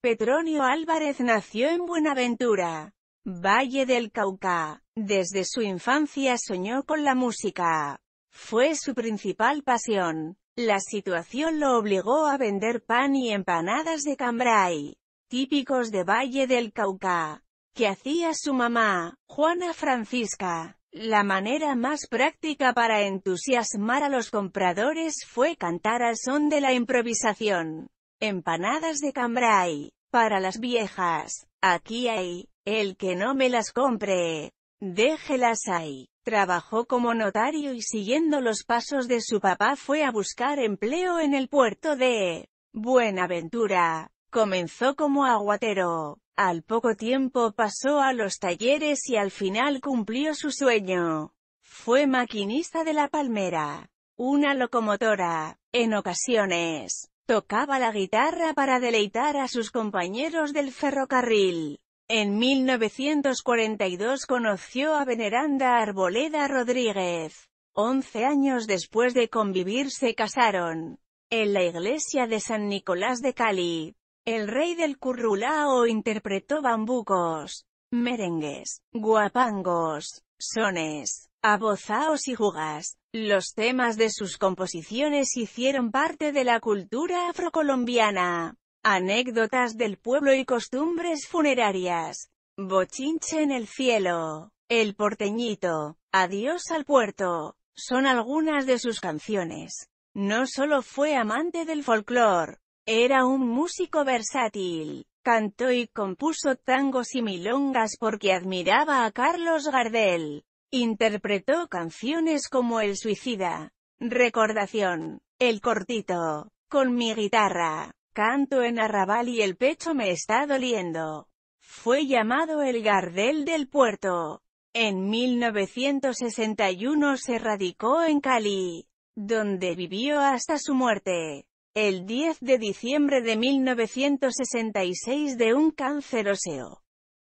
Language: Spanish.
Petronio Álvarez nació en Buenaventura, Valle del Cauca. Desde su infancia soñó con la música. Fue su principal pasión. La situación lo obligó a vender pan y empanadas de cambrai, típicos de Valle del Cauca, que hacía su mamá, Juana Francisca. La manera más práctica para entusiasmar a los compradores fue cantar al son de la improvisación. Empanadas de cambray. Para las viejas. Aquí hay. El que no me las compre. Déjelas ahí. Trabajó como notario y siguiendo los pasos de su papá fue a buscar empleo en el puerto de Buenaventura. Comenzó como aguatero. Al poco tiempo pasó a los talleres y al final cumplió su sueño. Fue maquinista de la palmera. Una locomotora. En ocasiones, Tocaba la guitarra para deleitar a sus compañeros del ferrocarril. En 1942 conoció a Veneranda Arboleda Rodríguez. Once años después de convivir se casaron. En la iglesia de San Nicolás de Cali, el rey del currulao interpretó bambucos, merengues, guapangos, sones, bozaos y jugas, Los temas de sus composiciones hicieron parte de la cultura afrocolombiana. Anécdotas del pueblo y costumbres funerarias. Bochinche en el cielo. El porteñito. Adiós al puerto. Son algunas de sus canciones. No solo fue amante del folclore, era un músico versátil. Cantó y compuso tangos y milongas porque admiraba a Carlos Gardel. Interpretó canciones como El Suicida, Recordación, El Cortito, Con mi guitarra, Canto en Arrabal y El Pecho me está doliendo. Fue llamado el Gardel del Puerto. En 1961 se radicó en Cali, donde vivió hasta su muerte. El 10 de diciembre de 1966 de un cáncer óseo.